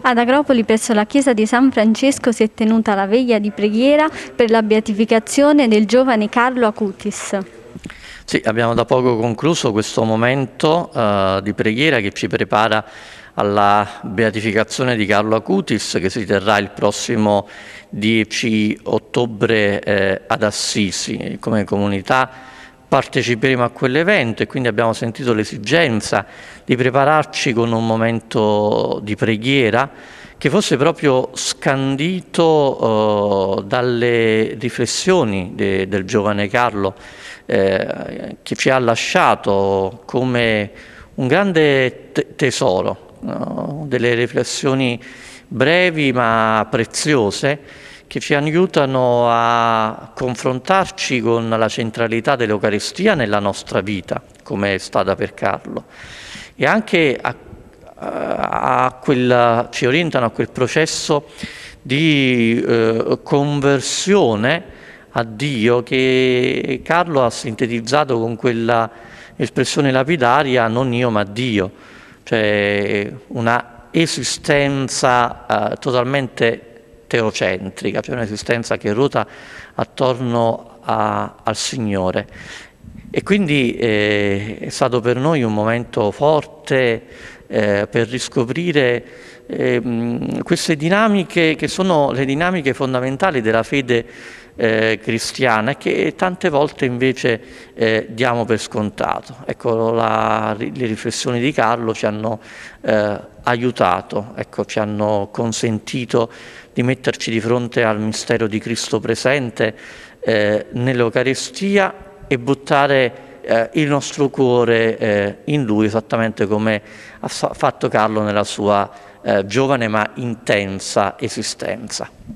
Ad Agropoli, presso la chiesa di San Francesco, si è tenuta la veglia di preghiera per la beatificazione del giovane Carlo Acutis. Sì, abbiamo da poco concluso questo momento eh, di preghiera che ci prepara alla beatificazione di Carlo Acutis che si terrà il prossimo 10 ottobre eh, ad Assisi. Come comunità parteciperemo a quell'evento e quindi abbiamo sentito l'esigenza di prepararci con un momento di preghiera che fosse proprio scandito eh, dalle riflessioni de, del giovane Carlo eh, che ci ha lasciato come un grande te tesoro, no? delle riflessioni brevi ma preziose che ci aiutano a confrontarci con la centralità dell'Eucaristia nella nostra vita, come è stata per Carlo, e anche a, a, quel, ci orientano a quel processo di eh, conversione a Dio che Carlo ha sintetizzato con quella espressione lapidaria non io ma Dio, cioè una esistenza eh, totalmente teocentrica, cioè un'esistenza che ruota attorno a, al Signore. E quindi eh, è stato per noi un momento forte eh, per riscoprire eh, queste dinamiche che sono le dinamiche fondamentali della fede eh, cristiana che tante volte invece eh, diamo per scontato. Ecco, la, le riflessioni di Carlo ci hanno eh, aiutato, ecco, ci hanno consentito di metterci di fronte al mistero di Cristo presente eh, nell'Eucarestia e buttare eh, il nostro cuore eh, in Lui esattamente come ha fatto Carlo nella sua giovane ma intensa esistenza.